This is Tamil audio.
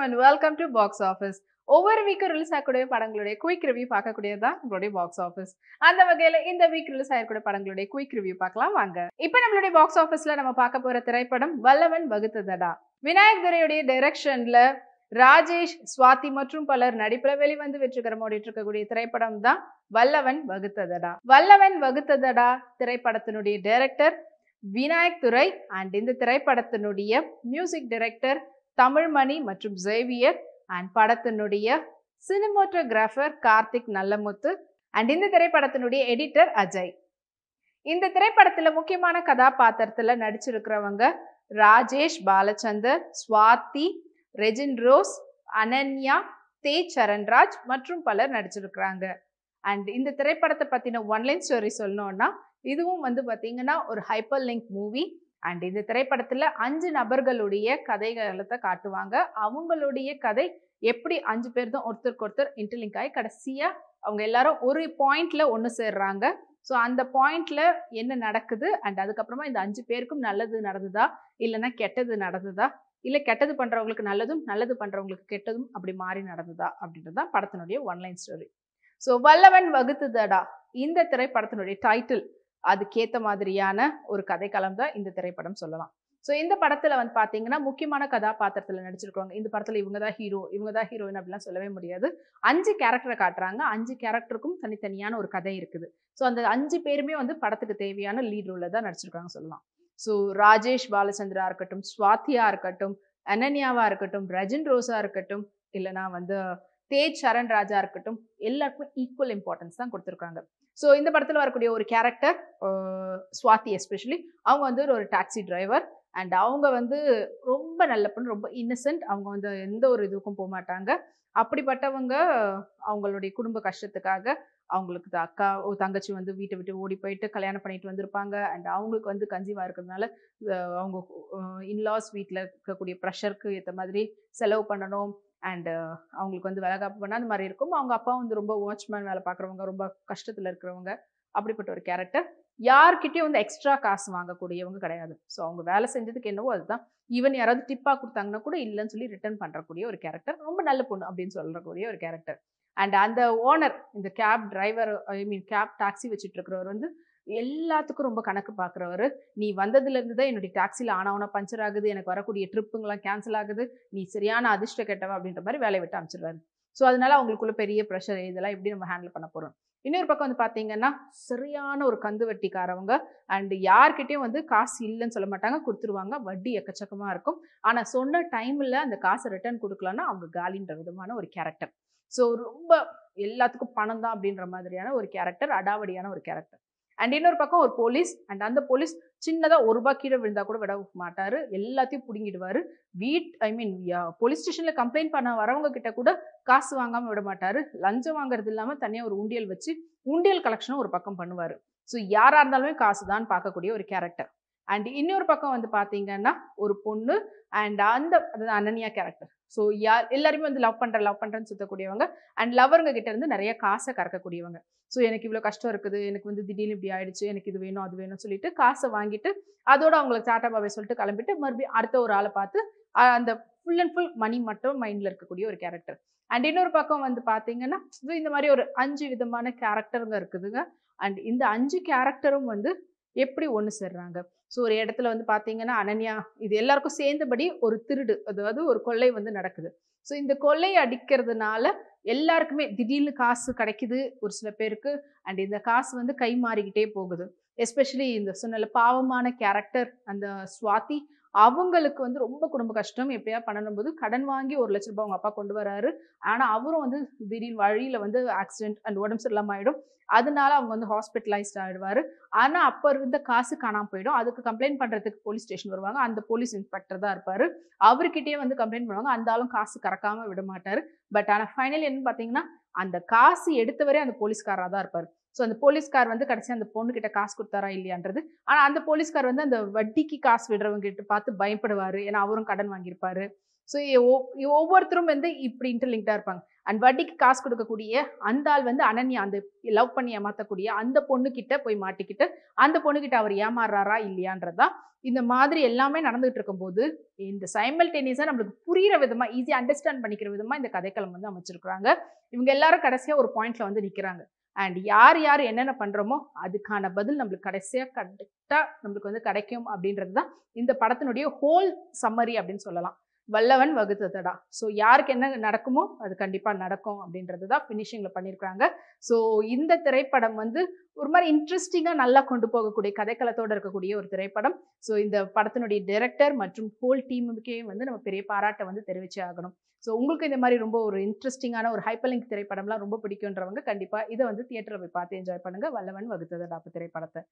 வணக்கம் and welcome to box office ஒவ்வொரு வீக் ரிலீஸ் ஆகக்கூடிய படங்களுடைய குயிக் ரிவ்யூ பார்க்கக்கூடியது தான் பாக்ஸ் ஆஃபீஸ் அந்த வகையில் இந்த வீக் ரிலீஸ் ஆகக்கூடிய படங்களுடைய குயிக் ரிவ்யூ பார்க்கலாம் வாங்க இப்போ நம்மளுடைய பாக்ஸ் ஆஃபீஸில் நம்ம பார்க்க போகிற திரைப்படம் வல்லவன் வகுத்ததடா விநாயக் துரையுடைய டைரக்ஷனில் ராஜேஷ் சுவாதி மற்றும் பலர் நடிப்புல வெளிவந்து வெற்றிகரம் ஓடிட்டு இருக்கக்கூடிய திரைப்படம் தான் வல்லவன் வகுத்ததடா வல்லவன் வகுத்ததடா திரைப்படத்தினுடைய டைரக்டர் விநாயக் துரை அண்ட் இந்த திரைப்படத்தினுடைய மியூசிக் டைரக்டர் தமிழ்மணி மற்றும் ஜேவியர் அண்ட் படத்தினுடைய சினிமோட்டோகிராஃபர் கார்த்திக் நல்லமுத்து அண்ட் இந்த திரைப்படத்தினுடைய எடிட்டர் அஜய் இந்த திரைப்படத்தில் முக்கியமான கதாபாத்திரத்தில் நடிச்சிருக்கிறவங்க ராஜேஷ் பாலச்சந்தர் சுவாதி ரெஜின் ரோஸ் அனன்யா தே சரண்ராஜ் மற்றும் பலர் நடிச்சிருக்கிறாங்க அண்ட் இந்த திரைப்படத்தை பற்றின ஒன்லைன் ஸ்டோரி சொல்லணுன்னா இதுவும் வந்து பார்த்தீங்கன்னா ஒரு ஹைப்பர் லிங்க் மூவி அண்ட் இந்த திரைப்படத்தில் அஞ்சு நபர்களுடைய கதைகளத்தை காட்டுவாங்க அவங்களுடைய கதை எப்படி அஞ்சு பேர் தான் ஒருத்தருக்கு ஒருத்தர் இன்டர்லிங்க் ஆகி கடைசியாக அவங்க எல்லாரும் ஒரு பாயிண்ட்ல ஒன்று சேர்றாங்க ஸோ அந்த பாயிண்ட்ல என்ன நடக்குது அண்ட் அதுக்கப்புறமா இந்த அஞ்சு பேருக்கும் நல்லது நடந்ததா இல்லைன்னா கெட்டது நடந்ததா இல்லை கெட்டது பண்ணுறவங்களுக்கு நல்லதும் நல்லது பண்ணுறவங்களுக்கு கெட்டதும் அப்படி மாறி நடந்ததா அப்படின்றது தான் படத்தினுடைய one line story so Vallavan Vaguthathuda இந்த திரைப்படத்தினுடைய டைட்டில் அதுக்கேற்ற மாதிரியான ஒரு கதைக்களம் தான் இந்த திரைப்படம் சொல்லலாம் ஸோ இந்த படத்தில் வந்து பார்த்தீங்கன்னா முக்கியமான கதாபாத்திரத்தில் நடிச்சிருக்காங்க இந்த படத்தில் இவங்க தான் ஹீரோ இவங்க தான் ஹீரோயின் அப்படிலாம் சொல்லவே முடியாது அஞ்சு கேரக்டரை காட்டுறாங்க அஞ்சு கேரக்டருக்கும் தனித்தனியான ஒரு கதை இருக்குது ஸோ அந்த அஞ்சு பேருமே வந்து படத்துக்கு தேவையான லீட் ரோலில் தான் நடிச்சிருக்காங்க சொல்லலாம் ஸோ ராஜேஷ் பாலச்சந்திரா இருக்கட்டும் சுவாத்தியா இருக்கட்டும் அனன்யாவாக இருக்கட்டும் ரஜின் ரோஸாக இருக்கட்டும் இல்லைனா வந்து தேஜ் சரண் ராஜா இருக்கட்டும் எல்லாருக்கும் ஈக்குவல் இம்பார்ட்டன்ஸ் தான் கொடுத்துருக்காங்க ஸோ இந்த படத்தில் வரக்கூடிய ஒரு கேரக்டர் சுவாதி எஸ்பெஷலி அவங்க வந்து ஒரு டாக்ஸி டிரைவர் அண்ட் அவங்க வந்து ரொம்ப நல்ல பொண்ணு ரொம்ப இன்னசென்ட் அவங்க வந்து எந்த ஒரு இதுக்கும் போக மாட்டாங்க அப்படிப்பட்டவங்க அவங்களுடைய குடும்ப கஷ்டத்துக்காக அவங்களுக்கு அக்கா தங்கச்சி வந்து வீட்டை விட்டு ஓடி போயிட்டு கல்யாணம் பண்ணிட்டு வந்திருப்பாங்க அண்ட் அவங்களுக்கு வந்து கஞ்சிவா இருக்கிறதுனால அவங்க இன்லாஸ் வீட்டில் இருக்கக்கூடிய ப்ரெஷருக்கு ஏற்ற மாதிரி செலவு பண்ணணும் அண்டு uh, அவங்களுக்கு வந்து காப்பு பண்ணால் அந்த மாதிரி இருக்கும் அவங்க அப்பா வந்து ரொம்ப வாட்ச்மேன் வேலை பார்க்குறவங்க ரொம்ப கஷ்டத்தில் இருக்கிறவங்க அப்படிப்பட்ட ஒரு கேரக்டர் யார்கிட்டயும் வந்து எக்ஸ்ட்ரா காசு வாங்கக்கூடியவங்க கிடையாது ஸோ அவங்க வேலை செஞ்சதுக்கு என்னவோ அதுதான் ஈவன் யாராவது டிப்பாக கொடுத்தாங்கன்னா கூட இல்லைன்னு சொல்லி ரிட்டர்ன் பண்ணுறக்கூடிய ஒரு கேரக்டர் ரொம்ப நல்ல பொண்ணு அப்படின்னு சொல்கிறக்கூடிய ஒரு கேரக்டர் அண்ட் அந்த ஓனர் இந்த cab driver I mean cab taxi வச்சுட்டு இருக்கிறவர் வந்து எல்லாத்துக்கும் ரொம்ப கணக்கு பார்க்குறவர் நீ வந்ததுலேருந்து தான் என்னுடைய டாக்ஸியில் ஆனவனா பஞ்சர் ஆகுது எனக்கு வரக்கூடிய ட்ரிப்புங்களாம் கேன்சல் ஆகுது நீ சரியான அதிர்ஷ்ட கெட்டவா அப்படின்ற மாதிரி வேலையை விட்டு அமைச்சிடுவாரு ஸோ அதனால அவங்களுக்குள்ள பெரிய ப்ரெஷர் இதெல்லாம் எப்படி நம்ம ஹேண்டில் பண்ண போகிறோம் இன்னொரு பக்கம் வந்து பார்த்தீங்கன்னா சரியான ஒரு கந்து வட்டிக்காரவங்க அண்டு யார்கிட்டையும் வந்து காசு இல்லைன்னு சொல்ல மாட்டாங்க கொடுத்துருவாங்க வட்டி எக்கச்சக்கமாக இருக்கும் ஆனால் சொன்ன டைமில் அந்த காசை ரிட்டர்ன் கொடுக்கலன்னா அவங்க காலின்ற விதமான ஒரு கேரக்டர் ஸோ ரொம்ப எல்லாத்துக்கும் பணம் தான் அப்படின்ற மாதிரியான ஒரு கேரக்டர் அடாவடியான ஒரு கேரக்டர் அண்ட் இன்னொரு பக்கம் ஒரு போலீஸ் அண்ட் அந்த போலீஸ் சின்னதாக ஒரு ரூபா கீழே விழுந்தா கூட விட மாட்டார் எல்லாத்தையும் பிடுங்கிடுவார் வீட் ஐ மீன் போலீஸ் ஸ்டேஷனில் கம்ப்ளைண்ட் பண்ண வரவங்க கிட்ட கூட காசு வாங்காமல் விட மாட்டார் லஞ்சம் வாங்குறது இல்லாமல் தனியாக ஒரு உண்டியல் வச்சு உண்டியல் கலெக்ஷனும் ஒரு பக்கம் பண்ணுவார் ஸோ யாராக இருந்தாலுமே காசு தான் பார்க்கக்கூடிய ஒரு கேரக்டர் அண்ட் இன்னொரு பக்கம் வந்து பார்த்தீங்கன்னா ஒரு பொண்ணு அண்ட் அந்த அனன்யா கேரக்டர் ஸோ யார் எல்லாருமே வந்து லவ் பண்ணுற லவ் பண்ணுறேன்னு சுற்றக்கூடியவங்க அண்ட் லவருங்க கிட்ட இருந்து நிறைய காசை கறக்கக்கூடியவங்க ஸோ எனக்கு இவ்வளோ கஷ்டம் இருக்குது எனக்கு வந்து திடீர்னு இப்படி ஆயிடுச்சு எனக்கு இது வேணும் அது வேணும்னு சொல்லிட்டு காசை வாங்கிட்டு அதோட அவங்களுக்கு டாட்டா பாபை சொல்லிட்டு கிளம்பிட்டு மறுபடியும் அடுத்த ஒரு ஆளை பார்த்து அந்த ஃபுல் அண்ட் ஃபுல் மணி மட்டும் மைண்டில் இருக்கக்கூடிய ஒரு கேரக்டர் அண்ட் இன்னொரு பக்கம் வந்து பார்த்தீங்கன்னா இந்த மாதிரி ஒரு அஞ்சு விதமான கேரக்டருங்க இருக்குதுங்க அண்ட் இந்த அஞ்சு கேரக்டரும் வந்து எப்படி ஒன்று சேர்றாங்க ஸோ ஒரு இடத்துல வந்து பார்த்தீங்கன்னா அனன்யா இது எல்லாருக்கும் சேர்ந்தபடி ஒரு திருடு அதாவது ஒரு கொள்ளை வந்து நடக்குது ஸோ இந்த கொள்ளை அடிக்கிறதுனால எல்லாருக்குமே திடீர்னு காசு கிடைக்குது ஒரு சில பேருக்கு அண்ட் இந்த காசு வந்து கை மாறிக்கிட்டே போகுது எஸ்பெஷலி இந்த சொன்ன பாவமான கேரக்டர் அந்த சுவாதி அவங்களுக்கு வந்து ரொம்ப குடும்ப கஷ்டம் எப்படியா பண்ணணும் போது கடன் வாங்கி ஒரு லட்ச ரூபாய் அவங்க அப்பா கொண்டு வராரு ஆனால் அவரும் வந்து திடீர் வழியில் வந்து ஆக்சிடென்ட் அண்ட் உடம்பு சரியில்லாமல் ஆகிடும் அதனால அவங்க வந்து ஹாஸ்பிட்டலைஸ்ட் ஆகிடுவார் ஆனால் அப்போ இருந்த காசு காணாமல் போயிடும் அதுக்கு கம்ப்ளைண்ட் பண்ணுறதுக்கு போலீஸ் ஸ்டேஷன் வருவாங்க அந்த போலீஸ் இன்ஸ்பெக்டர் தான் இருப்பார் அவர்கிட்டயே வந்து கம்ப்ளைண்ட் பண்ணுவாங்க அந்த காசு கறக்காமல் விட மாட்டார் பட் ஆனால் ஃபைனல் என்ன பார்த்தீங்கன்னா அந்த காசு எடுத்தவரே அந்த போலீஸ்காராக தான் இருப்பார் ஸோ அந்த போலீஸ்கார் வந்து கடைசி அந்த கிட்ட காசு கொடுத்தாரா இல்லையான்றது ஆனால் அந்த போலீஸ்கார் வந்து அந்த வட்டிக்கு காசு விடுறவங்க கிட்ட பார்த்து பயப்படுவார் ஏன்னா அவரும் கடன் வாங்கியிருப்பாரு ஸோ ஒவ்வொருத்தரும் வந்து இப்படி இன்டர்லிங்க்டாக இருப்பாங்க அண்ட் வட்டிக்கு காசு கொடுக்கக்கூடிய அந்த ஆள் வந்து அனன்யா அந்த லவ் பண்ணி ஏமாற்றக்கூடிய அந்த பொண்ணுக்கிட்ட போய் மாட்டிக்கிட்டு அந்த பொண்ணுக்கிட்ட அவர் ஏமாறுறாரா இல்லையான்றதா இந்த மாதிரி எல்லாமே நடந்துகிட்டு இருக்கும்போது இந்த சைமல் டென்னிஸாக நம்மளுக்கு புரிகிற விதமாக ஈஸியாக அண்டர்ஸ்டாண்ட் பண்ணிக்கிற விதமாக இந்த கதைக்களம் வந்து அமைச்சிருக்கிறாங்க இவங்க எல்லாரும் கடைசியாக ஒரு பாயிண்ட்ல வந்து நிற்கிறாங்க அண்ட் யார் யார் என்னென்ன பண்ணுறோமோ அதுக்கான பதில் நம்மளுக்கு கடைசியாக கரெக்டாக நம்மளுக்கு வந்து கிடைக்கும் அப்படின்றது தான் இந்த படத்தினுடைய ஹோல் சம்மரி அப்படின்னு சொல்லலாம் வல்லவன் வகுத்ததடா ஸோ யாருக்கு என்ன நடக்குமோ அது கண்டிப்பாக நடக்கும் அப்படின்றது தான் ஃபினிஷிங்கில் பண்ணியிருக்கிறாங்க ஸோ இந்த திரைப்படம் வந்து ஒரு மாதிரி இன்ட்ரெஸ்டிங்காக நல்லா கொண்டு போகக்கூடிய கதைக்களத்தோடு இருக்கக்கூடிய ஒரு திரைப்படம் ஸோ இந்த படத்தினுடைய டைரக்டர் மற்றும் ஹோல் டீமுக்கே வந்து நம்ம பெரிய பாராட்டை வந்து தெரிவிச்சே ஆகணும் ஸோ உங்களுக்கு இந்த மாதிரி ரொம்ப ஒரு இன்ட்ரெஸ்டிங்கான ஒரு ஹைப்பலிங் திரைப்படம்லாம் ரொம்ப பிடிக்குன்றவங்க கண்டிப்பாக இதை வந்து தியேட்டரில் போய் பார்த்து என்ஜாய் பண்ணுங்கள் வல்லவன் வகுத்தது திரைப்படத்தை